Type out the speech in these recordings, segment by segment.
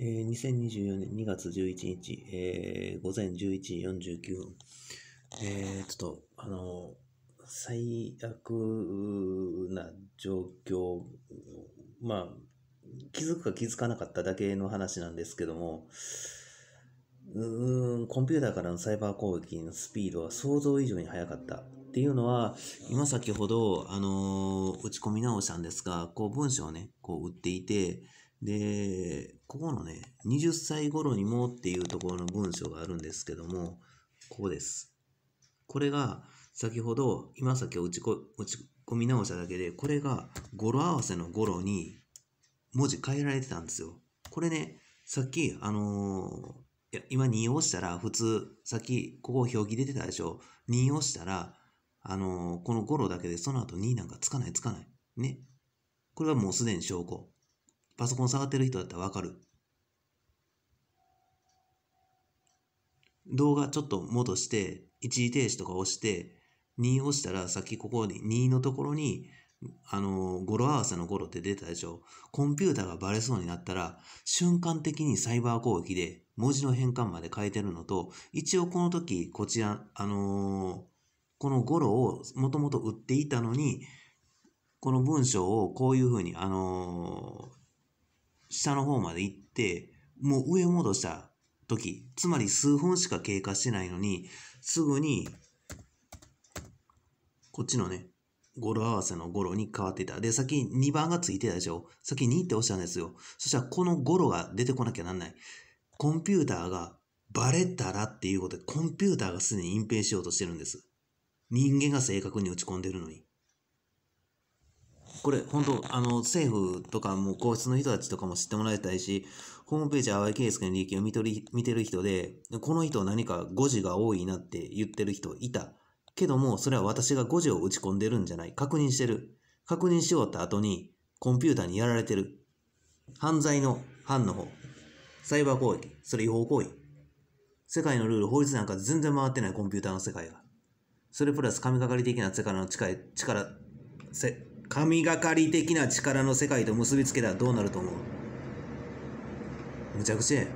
えー、2024年2月11日、えー、午前11時49分。えー、ちょっと、あの、最悪な状況、まあ、気づくか気づかなかっただけの話なんですけども、うーん、コンピューターからのサイバー攻撃のスピードは想像以上に速かった。っていうのは、今先ほど、あのー、打ち込み直したんですが、こう文章をね、こう打っていて、で、ここのね、20歳頃にもっていうところの文章があるんですけども、ここです。これが、先ほど、今さっき打ちこ打ち込み直しただけで、これが語呂合わせの語呂に文字変えられてたんですよ。これね、さっき、あのー、いや今2をしたら、普通、さっき、ここ表記出てたでしょ。2をしたら、あのー、この語呂だけで、その後2なんかつかないつかない。ね。これはもうすでに証拠。パソコン触ってる人だったらわかる。動画ちょっと戻して、一時停止とか押して、2押したらさっきここに2のところに、あの語呂合わせの語呂って出たでしょ。コンピューターがバレそうになったら、瞬間的にサイバー攻撃で文字の変換まで変えてるのと、一応この時、こちら、あのー、この語呂をもともと売っていたのに、この文章をこういうふうに、あの下の方まで行って、もう上戻した時、つまり数分しか経過してないのに、すぐに、こっちのね、語呂合わせの語呂に変わってた。で、先に2番がついてたでしょ先に2って押したんですよ。そしたらこの語呂が出てこなきゃなんない。コンピューターがバレたらっていうことで、コンピューターがすでに隠蔽しようとしてるんです。人間が正確に打ち込んでるのに。これ、本当あの、政府とかも皇室の人たちとかも知ってもらいたいし、ホームページ、淡井圭介の利益を見とり見てる人で、この人何か誤字が多いなって言ってる人いた。けども、それは私が誤字を打ち込んでるんじゃない。確認してる。確認し終わった後に、コンピューターにやられてる。犯罪の犯の方。サイバー攻撃。それ違法行為。世界のルール、法律なんか全然回ってないコンピューターの世界が。それプラス神がかり的な世界の力、力、せ、神がかり的な力の世界と結びつけたらどうなると思うむちゃくちゃや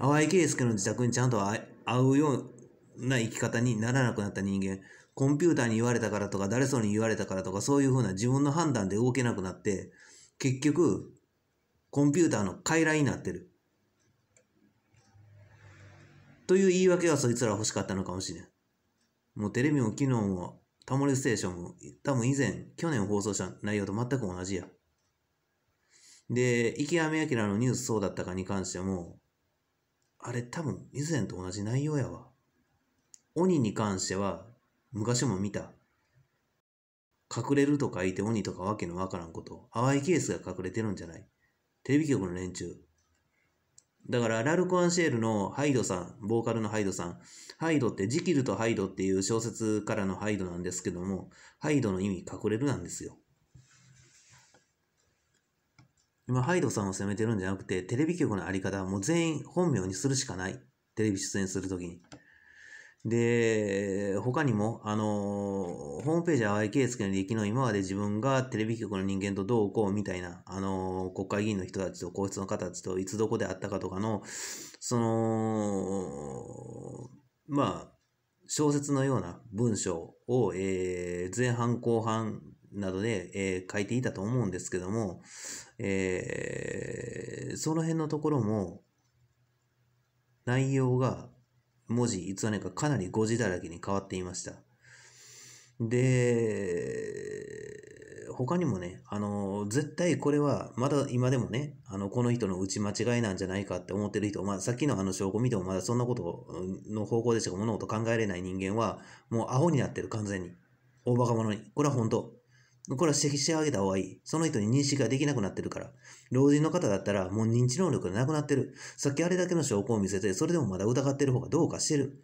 淡井圭介の自宅にちゃんと合うような生き方にならなくなった人間、コンピューターに言われたからとか、誰そうに言われたからとか、そういうふうな自分の判断で動けなくなって、結局、コンピューターの傀儡になってる。という言い訳はそいつら欲しかったのかもしれん。もうテレビも機能もタモリステーションも多分以前、去年放送した内容と全く同じや。で、池上彰のニュースそうだったかに関しても、あれ多分以前と同じ内容やわ。鬼に関しては、昔も見た。隠れると言いて鬼とかわけのわからんこと。淡いケースが隠れてるんじゃない。テレビ局の連中。だから、ラルコ・アンシェールのハイドさん、ボーカルのハイドさん。ハイドって、ジキルとハイドっていう小説からのハイドなんですけども、ハイドの意味隠れるなんですよ。今、ハイドさんを責めてるんじゃなくて、テレビ局のあり方はもう全員本名にするしかない。テレビ出演するときに。で、他にも、あの、ホームページは愛圭介の歴の今まで自分がテレビ局の人間とどうこうみたいな、あの、国会議員の人たちと皇室の方たちといつどこであったかとかの、その、まあ、小説のような文章を、えー、前半後半などで、えー、書いていたと思うんですけども、えー、その辺のところも内容が文字、いつの間にかかなり誤字だらけに変わっていました。で、他にもね、あの、絶対これは、まだ今でもね、あの、この人の打ち間違いなんじゃないかって思ってる人、まあ、さっきのあの証拠見てもまだそんなことの方向でしか物事考えれない人間は、もうアホになってる、完全に。大バカ者に。これは本当。これは指摘してあげた方がいい。その人に認識ができなくなってるから。老人の方だったらもう認知能力がなくなってる。さっきあれだけの証拠を見せて、それでもまだ疑ってる方がどうかしてる。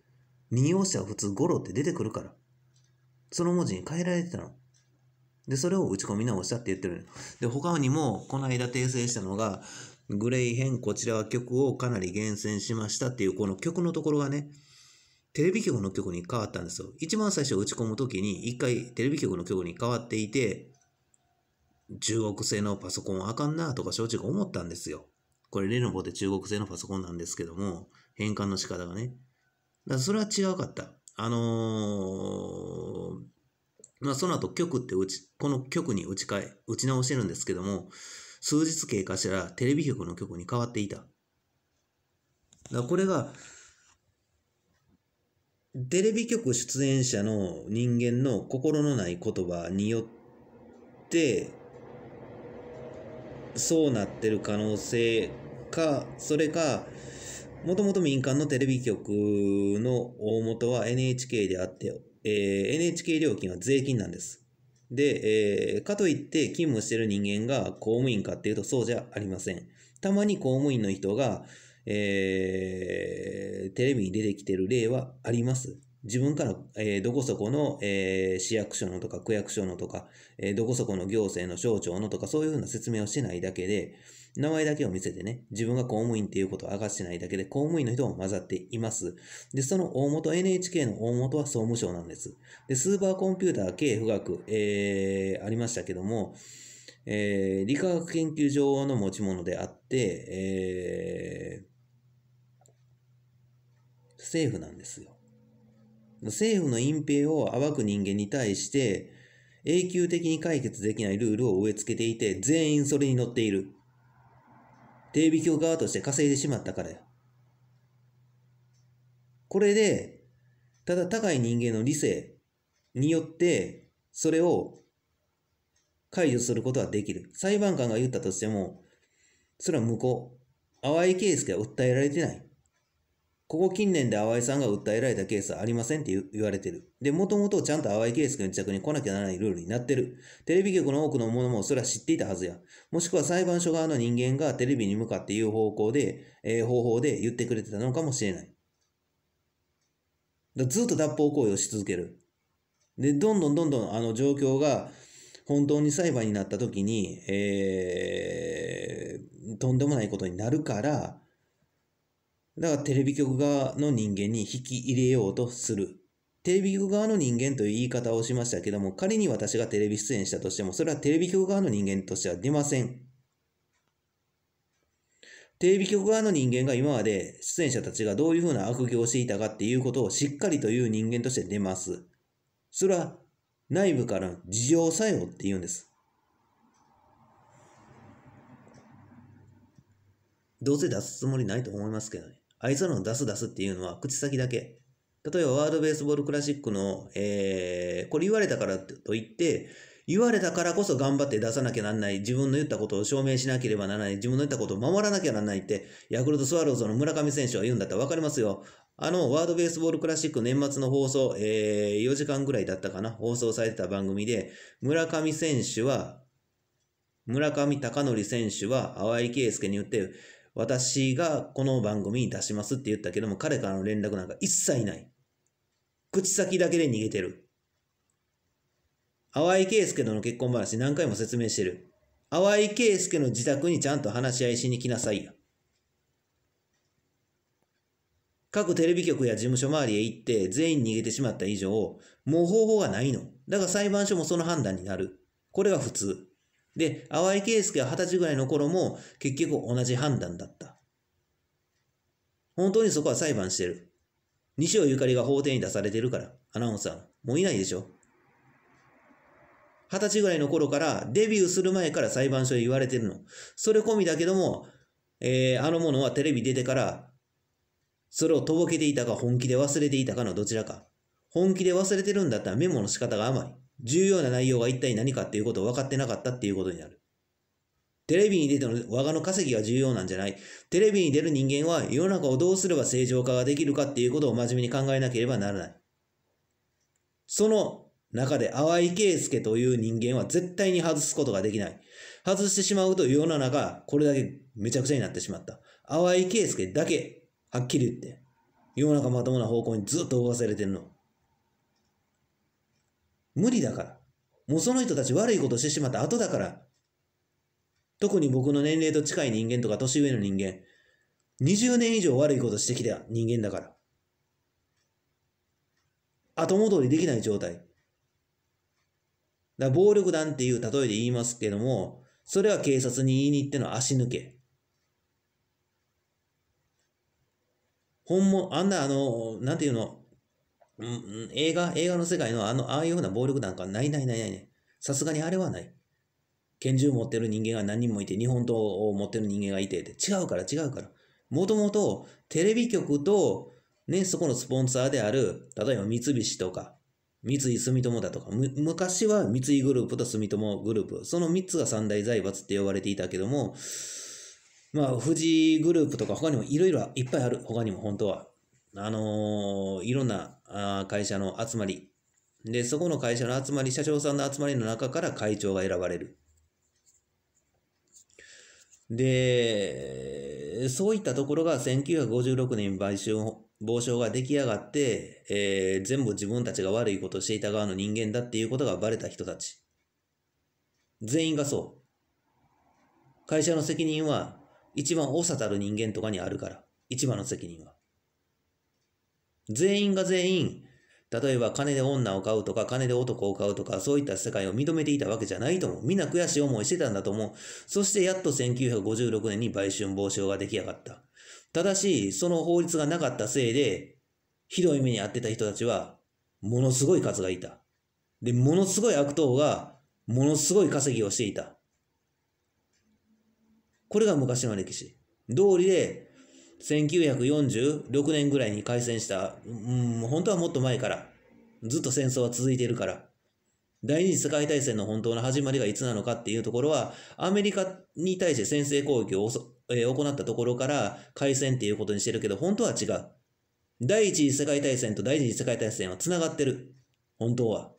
任用者は普通ゴロって出てくるから。その文字に変えられてたの。で、それを打ち込み直したって言ってるで、他にも、この間訂正したのが、グレイ編こちらは曲をかなり厳選しましたっていう、この曲のところがね、テレビ局の局に変わったんですよ。一番最初打ち込むときに、一回テレビ局の局に変わっていて、中国製のパソコンあかんなとか正直思ったんですよ。これレノボで中国製のパソコンなんですけども、変換の仕方がね。だからそれは違かった。あのー、まあ、その後曲って打ち、この曲に打ち替え、打ち直してるんですけども、数日経過したらテレビ局の局に変わっていた。だこれが、テレビ局出演者の人間の心のない言葉によって、そうなってる可能性か、それか、もともと民間のテレビ局の大元は NHK であって、えー、NHK 料金は税金なんです。で、えー、かといって勤務してる人間が公務員かっていうとそうじゃありません。たまに公務員の人が、えー、テレビに出てきてる例はあります。自分から、えー、どこそこの、えー、市役所のとか区役所のとか、えー、どこそこの行政の省庁のとかそういうふうな説明をしてないだけで、名前だけを見せてね、自分が公務員っていうことを明かしてないだけで、公務員の人も混ざっています。で、その大元、NHK の大元は総務省なんです。で、スーパーコンピューター系富学、えー、ありましたけども、えー、理化学研究所の持ち物であって、えー、政府なんですよ。政府の隠蔽を暴く人間に対して、永久的に解決できないルールを植え付けていて、全員それに乗っている。テレビ局側として稼いでしまったからよ。これで、ただ高い人間の理性によって、それを解除することはできる。裁判官が言ったとしても、それは無効。淡井圭介は訴えられてない。ここ近年で淡井さんが訴えられたケースはありませんって言われてる。で、もともとちゃんと淡井圭介の自宅に来なきゃならないルールになってる。テレビ局の多くのものもそれは知っていたはずや。もしくは裁判所側の人間がテレビに向かって言う方向で、えー、方法で言ってくれてたのかもしれない。だずっと脱法行為をし続ける。で、どんどんどんどんあの状況が、本当に裁判になった時に、えー、とんでもないことになるから、だからテレビ局側の人間に引き入れようとする。テレビ局側の人間という言い方をしましたけども、仮に私がテレビ出演したとしても、それはテレビ局側の人間としては出ません。テレビ局側の人間が今まで出演者たちがどういうふうな悪行をしていたかっていうことをしっかりという人間として出ます。それは内部からの事情作用って言うんです。どうせ出すつもりないと思いますけどね。あいつらの出す出すっていうのは口先だけ。例えばワールドベースボールクラシックの、えー、これ言われたからといって、言われたからこそ頑張って出さなきゃなんない、自分の言ったことを証明しなければならない、自分の言ったことを守らなきゃならないって、ヤクルトスワローズの村上選手は言うんだったらわかりますよ。あの、ワードベースボールクラシック年末の放送、えー、4時間ぐらいだったかな、放送されてた番組で、村上選手は、村上隆則選手は、淡井圭介に言って、私がこの番組に出しますって言ったけども、彼からの連絡なんか一切ない。口先だけで逃げてる。淡井圭介との結婚話何回も説明してる。淡井圭介の自宅にちゃんと話し合いしに来なさいや。各テレビ局や事務所周りへ行って全員逃げてしまった以上、もう方法がないの。だが裁判所もその判断になる。これが普通。で、淡井圭介は二十歳ぐらいの頃も結局同じ判断だった。本当にそこは裁判してる。西尾ゆかりが法廷に出されてるから、アナウンサー。もういないでしょ。二十歳ぐらいの頃から、デビューする前から裁判所で言われてるの。それ込みだけども、えー、あの者はテレビ出てから、それをとぼけていたか本気で忘れていたかのどちらか。本気で忘れてるんだったらメモの仕方が甘い。重要な内容が一体何かっていうことを分かってなかったっていうことになる。テレビに出ての我がの稼ぎが重要なんじゃない。テレビに出る人間は世の中をどうすれば正常化ができるかっていうことを真面目に考えなければならない。その中で淡井圭介という人間は絶対に外すことができない。外してしまうと世の中、これだけめちゃくちゃになってしまった。淡井圭介だけ、はっきり言って、世の中まともな方向にずっと動かされてるの。無理だから。もうその人たち悪いことしてしまった後だから。特に僕の年齢と近い人間とか年上の人間、20年以上悪いことしてきた人間だから。後戻りできない状態。だ暴力団っていう例えで言いますけども、それは警察に言いに行っての足抜け。本物、あんなあの、なんていうの、うんうん、映画、映画の世界のあの、ああいうふうな暴力なんかないないないない。ね。さすがにあれはない。拳銃持ってる人間が何人もいて、日本刀を持ってる人間がいて、違うから違うから。もともとテレビ局と、ね、そこのスポンサーである、例えば三菱とか、三井住友だとか、昔は三井グループと住友グループ、その3つが三大財閥って呼ばれていたけども、まあ、富士グループとか他にもいろいろいっぱいある、他にも本当は。あのー、いろんなあ会社の集まり。で、そこの会社の集まり、社長さんの集まりの中から会長が選ばれる。で、そういったところが1956年買収防止が出来上がって、えー、全部自分たちが悪いことをしていた側の人間だっていうことがバレた人たち。全員がそう。会社の責任は一番さたる人間とかにあるから。一番の責任は。全員が全員、例えば金で女を買うとか、金で男を買うとか、そういった世界を認めていたわけじゃないと思う。みんな悔しい思いしてたんだと思う。そしてやっと1956年に売春防止法が出来上がった。ただし、その法律がなかったせいで、ひどい目に遭ってた人たちは、ものすごい数がいた。で、ものすごい悪党が、ものすごい稼ぎをしていた。これが昔の歴史。道理で、1946年ぐらいに開戦した、うん、本当はもっと前から、ずっと戦争は続いているから、第二次世界大戦の本当の始まりがいつなのかっていうところは、アメリカに対して先制攻撃を、えー、行ったところから開戦っていうことにしてるけど、本当は違う。第一次世界大戦と第二次世界大戦は繋がってる。本当は。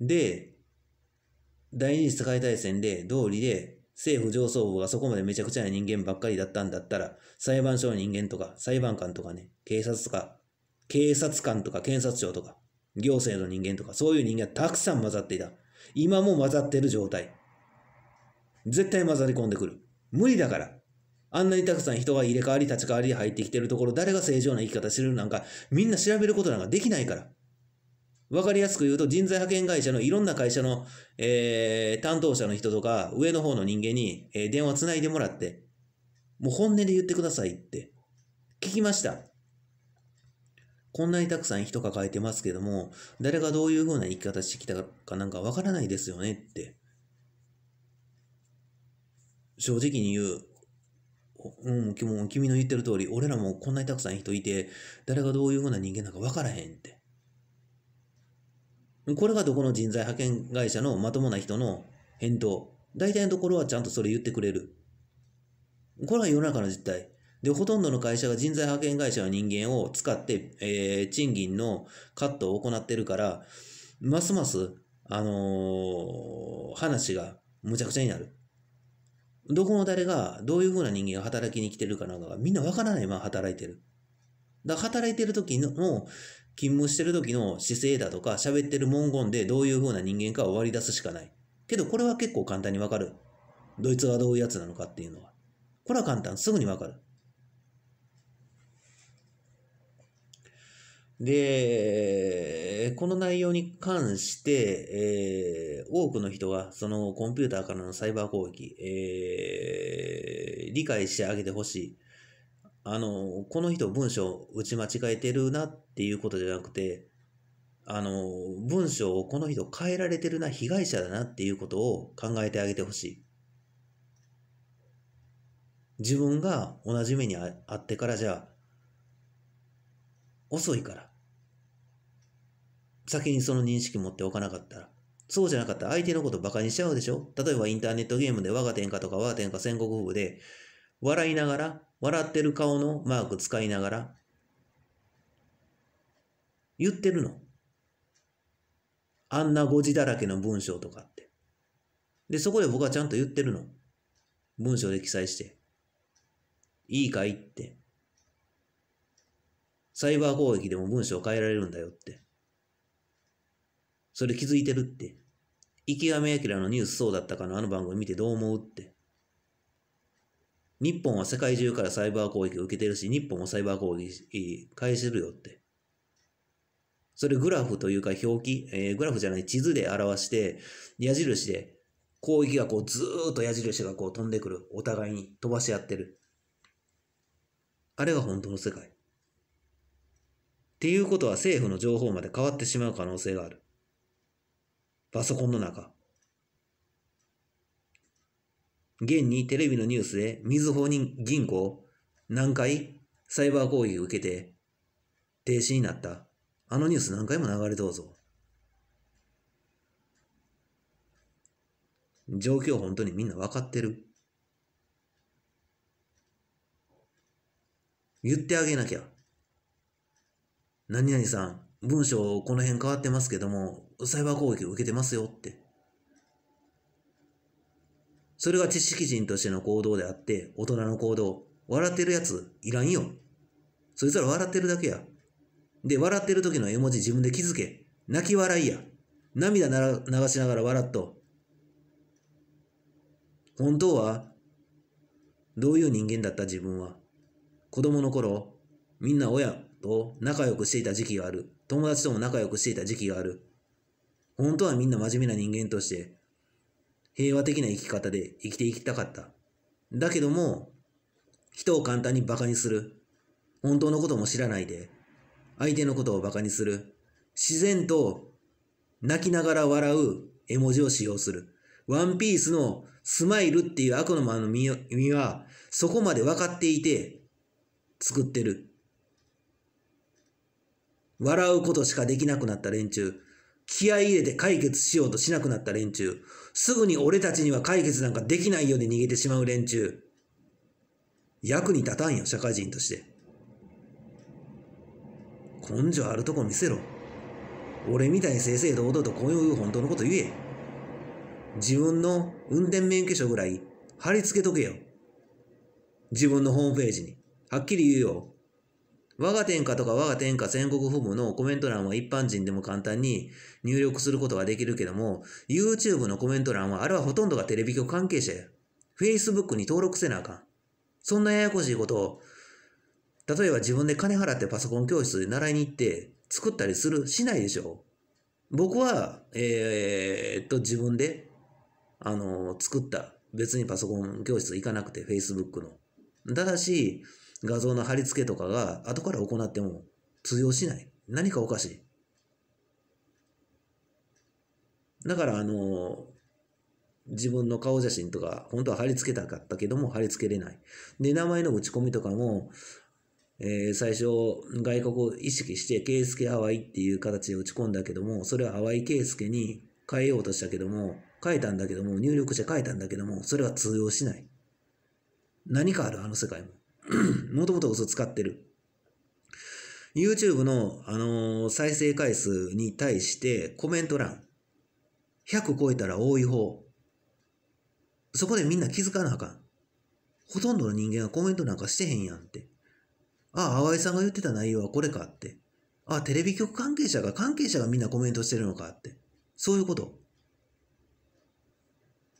で、第二次世界大戦で、道理で、政府上層部がそこまでめちゃくちゃな人間ばっかりだったんだったら、裁判所の人間とか、裁判官とかね、警察とか、警察官とか検察庁とか、行政の人間とか、そういう人間たくさん混ざっていた。今も混ざってる状態。絶対混ざり込んでくる。無理だから。あんなにたくさん人が入れ替わり立ち替わりで入ってきてるところ、誰が正常な生き方してるなんか、みんな調べることなんかできないから。わかりやすく言うと、人材派遣会社のいろんな会社の、えー、担当者の人とか、上の方の人間に、えー、電話つないでもらって、もう本音で言ってくださいって、聞きました。こんなにたくさん人抱えてますけども、誰がどういう風な生き方してきたかなんかわからないですよねって。正直に言う。うん、君の言ってる通り、俺らもこんなにたくさん人いて、誰がどういう風な人間なのかわからへんって。これがどこの人材派遣会社のまともな人の返答。大体のところはちゃんとそれ言ってくれる。これが世の中の実態。で、ほとんどの会社が人材派遣会社の人間を使って、えー、賃金のカットを行ってるから、ますます、あのー、話がむちゃくちゃになる。どこの誰が、どういう風な人間が働きに来てるかなんかがみんなわからないまま働いてる。だ働いてる時の、勤務してる時の姿勢だとか、喋ってる文言でどういう風な人間かを割り出すしかない。けど、これは結構簡単にわかる。ドイツはどういうやつなのかっていうのは。これは簡単、すぐにわかる。で、この内容に関して、えー、多くの人がそのコンピューターからのサイバー攻撃、えー、理解してあげてほしい。あの、この人文章打ち間違えてるなっていうことじゃなくて、あの、文章をこの人変えられてるな、被害者だなっていうことを考えてあげてほしい。自分が同じ目にあってからじゃ、遅いから。先にその認識持っておかなかったら。そうじゃなかったら相手のことバカにしちゃうでしょ例えばインターネットゲームで我が天下とか我が天下戦国部で笑いながら笑ってる顔のマーク使いながら、言ってるの。あんな誤字だらけの文章とかって。で、そこで僕はちゃんと言ってるの。文章で記載して。いいかいって。サイバー攻撃でも文章変えられるんだよって。それ気づいてるって。池上彰のニュースそうだったかのあの番組見てどう思うって。日本は世界中からサイバー攻撃を受けてるし、日本もサイバー攻撃返せるよって。それグラフというか表記、えー、グラフじゃない地図で表して、矢印で攻撃がこうずーっと矢印がこう飛んでくる。お互いに飛ばし合ってる。あれが本当の世界。っていうことは政府の情報まで変わってしまう可能性がある。パソコンの中。現にテレビのニュースで、みずほ銀行、何回サイバー攻撃を受けて、停止になった。あのニュース何回も流れどうぞ。状況本当にみんな分かってる。言ってあげなきゃ。何々さん、文章この辺変わってますけども、サイバー攻撃を受けてますよって。それが知識人としての行動であって、大人の行動。笑ってるやついらんよ。そいつら笑ってるだけや。で、笑ってる時の絵文字自分で気づけ。泣き笑いや。涙なら流しながら笑っと。本当は、どういう人間だった自分は。子供の頃、みんな親と仲良くしていた時期がある。友達とも仲良くしていた時期がある。本当はみんな真面目な人間として、平和的な生き方で生きていきたかった。だけども、人を簡単に馬鹿にする。本当のことも知らないで、相手のことを馬鹿にする。自然と泣きながら笑う絵文字を使用する。ワンピースのスマイルっていう悪の間の身は、そこまで分かっていて、作ってる。笑うことしかできなくなった連中。気合い入れて解決しようとしなくなった連中。すぐに俺たちには解決なんかできないように逃げてしまう連中。役に立たんよ、社会人として。根性あるとこ見せろ。俺みたいに正々堂々とこういう本当のこと言え。自分の運転免許証ぐらい貼り付けとけよ。自分のホームページに。はっきり言うよ。我が天下とか我が天下戦国父母のコメント欄は一般人でも簡単に入力することができるけども、YouTube のコメント欄はあれはほとんどがテレビ局関係者や。Facebook に登録せなあかん。そんなややこしいことを、例えば自分で金払ってパソコン教室で習いに行って作ったりする、しないでしょ。僕は、えー、っと、自分で、あの作った。別にパソコン教室行かなくて、Facebook の。ただし、画像の貼り付けとかが後から行っても通用しない。何かおかしい。だから、あの、自分の顔写真とか、本当は貼り付けたかったけども、貼り付けれない。で、名前の打ち込みとかも、えー、最初、外国を意識して、圭介ハワイっていう形で打ち込んだけども、それはハワイ圭介に変えようとしたけども、変えたんだけども、入力して変えたんだけども、それは通用しない。何かある、あの世界も。もともと嘘使ってる。YouTube の、あのー、再生回数に対してコメント欄。100超えたら多い方。そこでみんな気づかなあかん。ほとんどの人間はコメントなんかしてへんやんって。ああ、淡井さんが言ってた内容はこれかって。ああ、テレビ局関係者が、関係者がみんなコメントしてるのかって。そういうこと。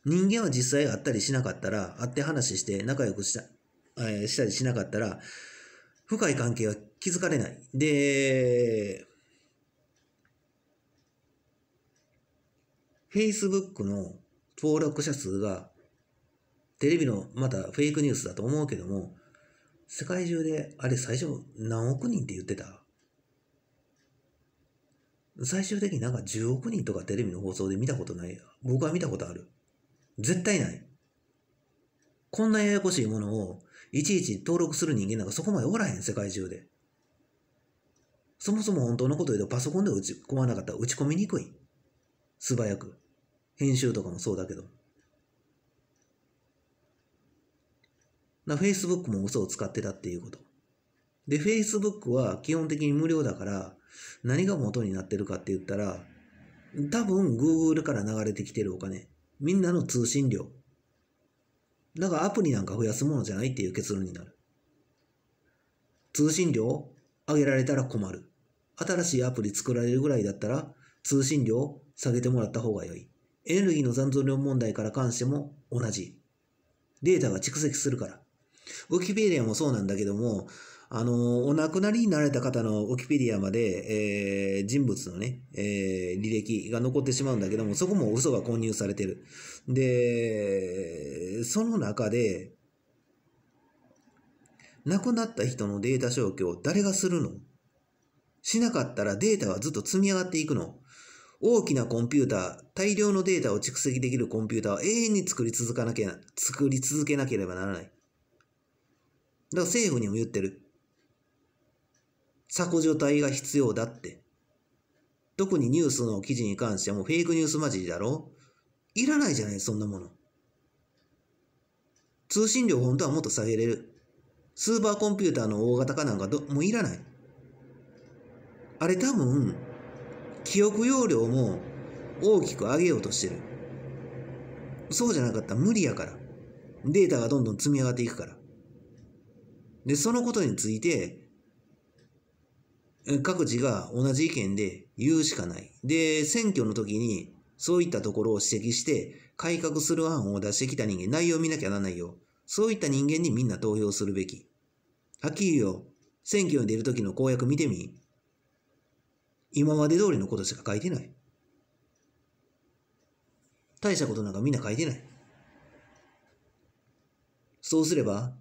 人間は実際会ったりしなかったら、会って話して仲良くした、えー、したりしなかったら、深い関係は気づかれない。で、Facebook の登録者数が、テレビのまたフェイクニュースだと思うけども、世界中で、あれ最初何億人って言ってた最終的になんか10億人とかテレビの放送で見たことない。僕は見たことある。絶対ない。こんなややこしいものをいちいち登録する人間なんかそこまでおらへん、世界中で。そもそも本当のこと言うとパソコンで打ち込まなかったら打ち込みにくい。素早く。編集とかもそうだけど。な、Facebook も嘘を使ってたっていうこと。で、Facebook は基本的に無料だから、何が元になってるかって言ったら、多分 Google から流れてきてるお金。みんなの通信料。だからアプリなんか増やすものじゃないっていう結論になる。通信料上げられたら困る。新しいアプリ作られるぐらいだったら通信料下げてもらった方が良い。エネルギーの残存量問題から関しても同じ。データが蓄積するから。ウィキペディアもそうなんだけども、あの、お亡くなりになられた方のウィキペディアまで、えー、人物のね、えー、履歴が残ってしまうんだけども、そこも嘘が混入されてる。で、その中で、亡くなった人のデータ消去を誰がするのしなかったらデータはずっと積み上がっていくの。大きなコンピューター、大量のデータを蓄積できるコンピューターは永遠に作り続かなきゃ、作り続けなければならない。だから政府にも言ってる。削除体が必要だって。特にニュースの記事に関してはもうフェイクニュースまじりだろいらないじゃない、そんなもの。通信量本当はもっと下げれる。スーパーコンピューターの大型化なんかどもういらない。あれ多分、記憶容量も大きく上げようとしてる。そうじゃなかったら無理やから。データがどんどん積み上がっていくから。で、そのことについて、各自が同じ意見で言うしかない。で、選挙の時にそういったところを指摘して改革する案を出してきた人間、内容を見なきゃならないよ。そういった人間にみんな投票するべき。はっきり言うよ。選挙に出る時の公約見てみ。今まで通りのことしか書いてない。大したことなんかみんな書いてない。そうすれば、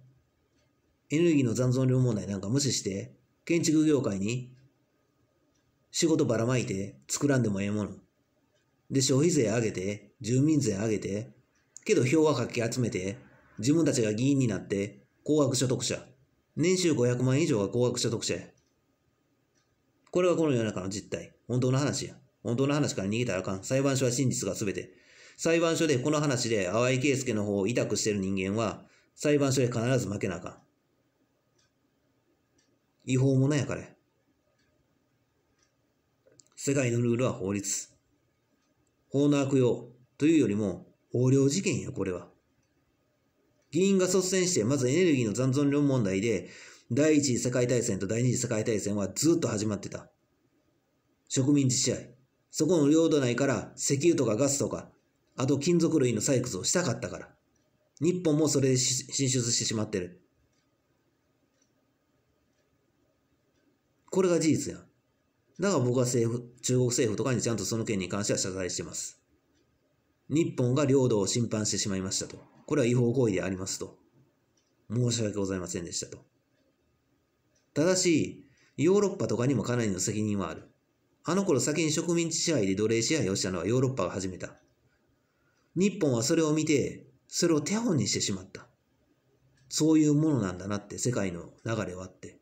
エネルギーの残存量問題なんか無視して、建築業界に仕事ばらまいて作らんでもええもの。で、消費税上げて、住民税上げて、けど票はかき集めて、自分たちが議員になって、高額所得者。年収500万以上が高額所得者や。これがこの世の中の実態。本当の話や。本当の話から逃げたらあかん。裁判所は真実が全て。裁判所でこの話で淡井圭介の方を委託してる人間は、裁判所で必ず負けなあかん。違法者やから世界のルールは法律。法の悪用というよりも、横領事件よ、これは。議員が率先して、まずエネルギーの残存量問題で、第一次世界大戦と第二次世界大戦はずっと始まってた。植民地支配。そこの領土内から石油とかガスとか、あと金属類の採掘をしたかったから。日本もそれで進出してしまってる。これが事実やん。だから僕は政府、中国政府とかにちゃんとその件に関しては謝罪してます。日本が領土を侵犯してしまいましたと。これは違法行為でありますと。申し訳ございませんでしたと。ただし、ヨーロッパとかにもかなりの責任はある。あの頃先に植民地支配で奴隷支配をしたのはヨーロッパが始めた。日本はそれを見て、それを手本にしてしまった。そういうものなんだなって世界の流れはあって。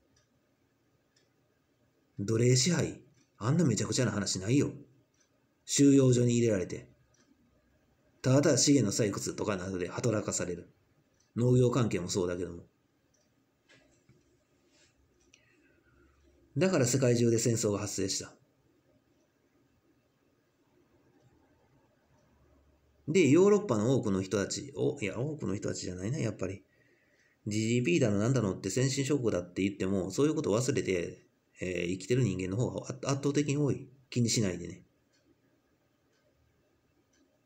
奴隷支配あんなめちゃくちゃな話ないよ。収容所に入れられて。ただただ資源の採掘とかなどで働かされる。農業関係もそうだけども。だから世界中で戦争が発生した。で、ヨーロッパの多くの人たち、お、いや、多くの人たちじゃないな、やっぱり。GDP だのなんだのって先進諸国だって言っても、そういうこと忘れて、えー、生きてる人間の方が圧倒的に多い。気にしないでね。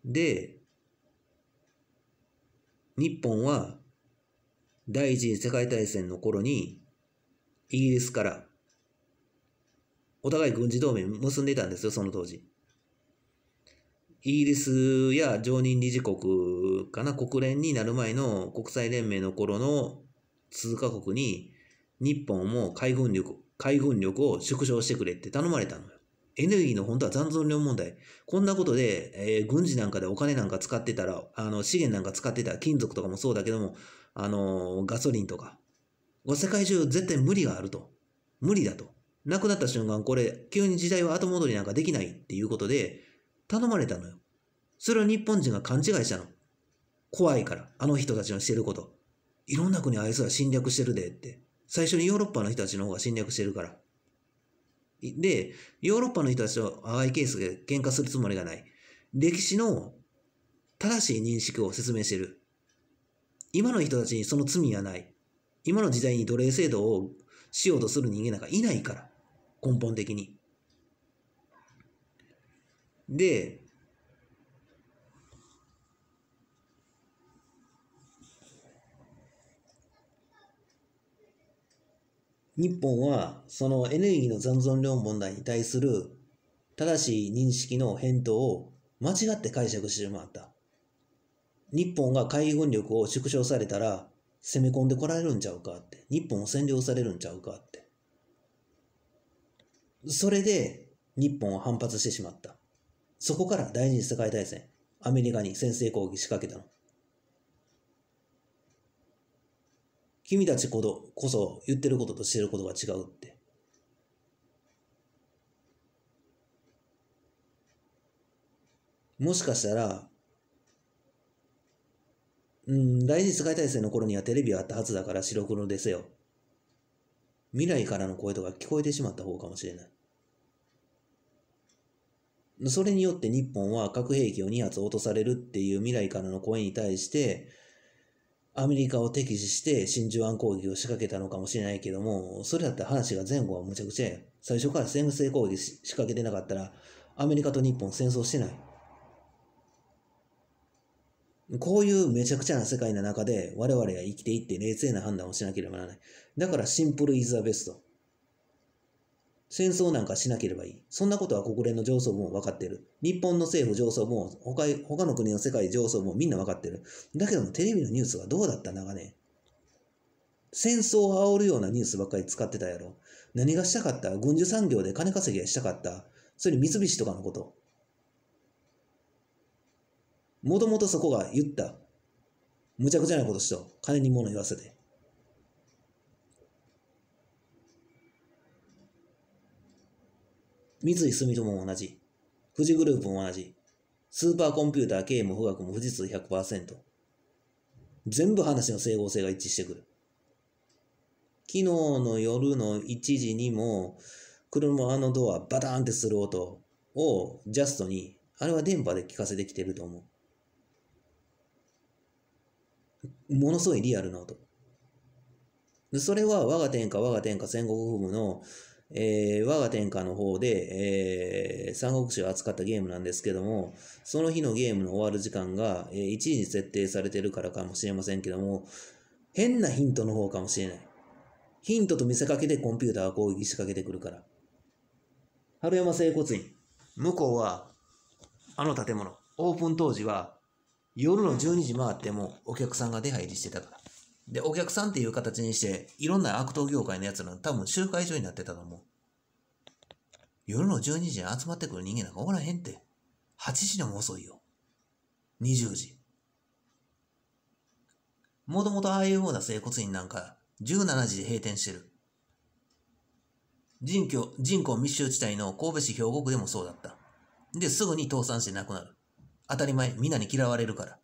で、日本は第一次世界大戦の頃にイギリスからお互い軍事同盟結んでいたんですよ、その当時。イギリスや常任理事国かな、国連になる前の国際連盟の頃の通過国に日本も海軍力海軍力を縮小してくれって頼まれたのよ。エネルギーの本当は残存量問題。こんなことで、えー、軍事なんかでお金なんか使ってたら、あの、資源なんか使ってたら、金属とかもそうだけども、あのー、ガソリンとか。世界中絶対無理があると。無理だと。亡くなった瞬間、これ、急に時代は後戻りなんかできないっていうことで、頼まれたのよ。それを日本人が勘違いしたの。怖いから、あの人たちのしてること。いろんな国あいつら侵略してるでって。最初にヨーロッパの人たちの方が侵略してるから。で、ヨーロッパの人たちと淡いケースで喧嘩するつもりがない。歴史の正しい認識を説明してる。今の人たちにその罪はない。今の時代に奴隷制度をしようとする人間なんかいないから。根本的に。で、日本はそのエネルギーの残存量問題に対する正しい認識の返答を間違って解釈してしまった。日本が海軍力を縮小されたら攻め込んでこられるんちゃうかって。日本を占領されるんちゃうかって。それで日本を反発してしまった。そこから第二次世界大戦、アメリカに先制攻撃仕掛けたの。君たちこどこそ言ってることとしてることが違うって。もしかしたら、うん、第二次世界大戦の頃にはテレビはあったはずだから白黒ですよ。未来からの声とか聞こえてしまった方かもしれない。それによって日本は核兵器を2発落とされるっていう未来からの声に対して、アメリカを敵視して真珠湾攻撃を仕掛けたのかもしれないけども、それだったら話が前後はむちゃくちゃや。最初から先制攻撃仕掛けてなかったら、アメリカと日本戦争してない。こういうめちゃくちゃな世界の中で我々は生きていって冷静な判断をしなければならない。だからシンプルイズアベスト。戦争なんかしなければいい。そんなことは国連の上層部も分かってる。日本の政府上層部も、他、他の国の世界上層部もみんな分かってる。だけどもテレビのニュースはどうだった長年、戦争を煽るようなニュースばっかり使ってたやろ。何がしたかった軍需産業で金稼ぎがしたかったそれに三菱とかのこと。もともとそこが言った。むちゃくちゃなことしと、金に物言わせて。三井住友も同じ。富士グループも同じ。スーパーコンピューター経営も富岳も富士通100%。全部話の整合性が一致してくる。昨日の夜の1時にも、車のドアバターンってする音をジャストに、あれは電波で聞かせてきてると思う。ものすごいリアルな音。それは我が天下我が天下戦国風部のえー、我が天下の方で、えー、三国志を扱ったゲームなんですけども、その日のゲームの終わる時間が、えー、1時に設定されてるからかもしれませんけども、変なヒントの方かもしれない。ヒントと見せかけてコンピューターは攻撃仕掛けてくるから。春山整骨院。向こうは、あの建物、オープン当時は、夜の12時回ってもお客さんが出入りしてたから。で、お客さんっていう形にして、いろんな悪党業界のやつら多分集会所になってたと思う。夜の12時に集まってくる人間なんかおらへんって。8時でも遅いよ。20時。もともとああいうような整骨院なんか、17時で閉店してる。人居、人口密集地帯の神戸市兵庫区でもそうだった。で、すぐに倒産して亡くなる。当たり前、皆に嫌われるから。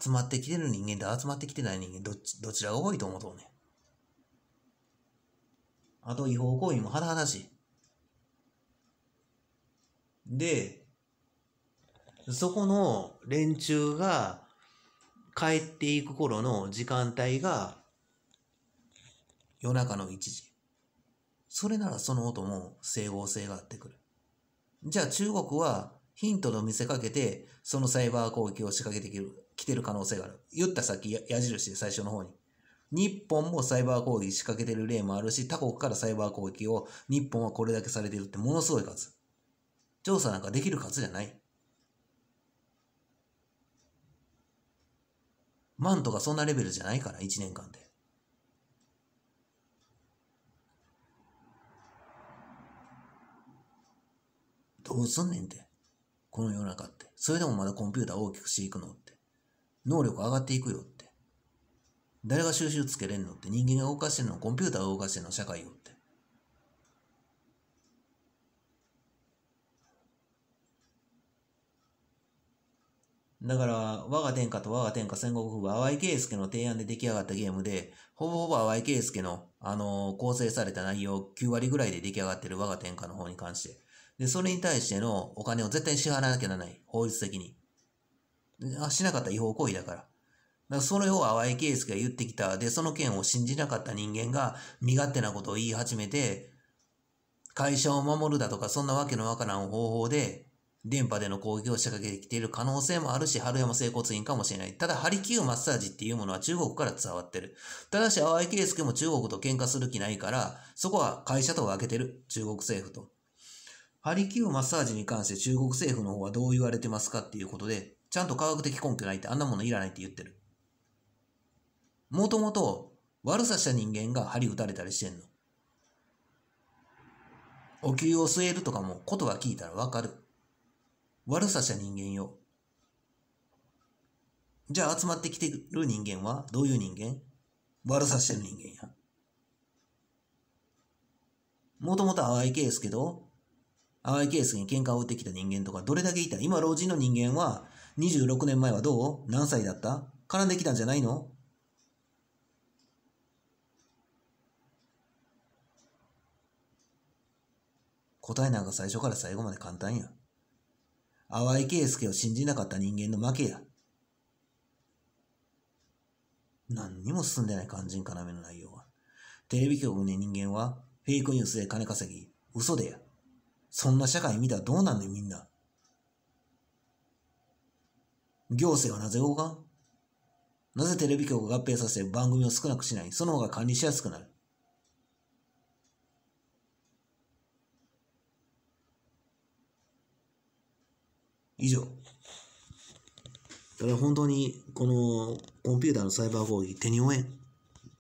集まってきてる人間と集まってきてない人間、どっちどちらが多いと思うとね。あと違法行為も甚だしい。で、そこの連中が帰っていく頃の時間帯が夜中の1時。それならその音も整合性があってくる。じゃあ中国はヒントと見せかけて、そのサイバー攻撃を仕掛けてきる来てる可能性がある。言ったさっき矢印で最初の方に。日本もサイバー攻撃仕掛けてる例もあるし、他国からサイバー攻撃を日本はこれだけされてるってものすごい数。調査なんかできる数じゃない。万とかそんなレベルじゃないから、1年間で。どうすんねんて。この世の中って。それでもまだコンピューター大きくしていくのって。能力上がっていくよって。誰が収集つけれんのって人間が動かしてんのコンピューターが動かしてんの社会よって。だから、我が天下と我が天下戦国府は淡井圭介の提案で出来上がったゲームで、ほぼほぼ淡井圭介の、あのー、構成された内容9割ぐらいで出来上がってる我が天下の方に関して。で、それに対してのお金を絶対に支払わなきゃならない。法律的に。しなかったら違法行為だから。だからそれを淡井圭介が言ってきた。で、その件を信じなかった人間が身勝手なことを言い始めて、会社を守るだとか、そんなわけのわからん方法で、電波での攻撃を仕掛けてきている可能性もあるし、春山整骨院かもしれない。ただ、ハリキューマッサージっていうものは中国から伝わってる。ただし、淡井圭介も中国と喧嘩する気ないから、そこは会社と分けてる。中国政府と。ハリキューマッサージに関して中国政府の方はどう言われてますかっていうことで、ちゃんと科学的根拠ないってあんなものいらないって言ってる。もともと悪さした人間が針打たれたりしてんの。お灸を据えるとかも言葉聞いたらわかる。悪さした人間よ。じゃあ集まってきてる人間はどういう人間悪さしてる人間や。もともと淡いケですけど、淡いケースに喧嘩を打ってきた人間とかどれだけいた今老人の人間は26年前はどう何歳だった絡んできたんじゃないの答えなんか最初から最後まで簡単や。淡井圭介を信じなかった人間の負けや。何にも進んでない肝心要の内容は。テレビ局の人間は、フェイクニュースで金稼ぎ、嘘でや。そんな社会見たらどうなんねみんな。行政はなぜ動かんなぜテレビ局を合併させ番組を少なくしないその方が管理しやすくなる。以上。ただ本当にこのコンピューターのサイバー攻撃手に負えん。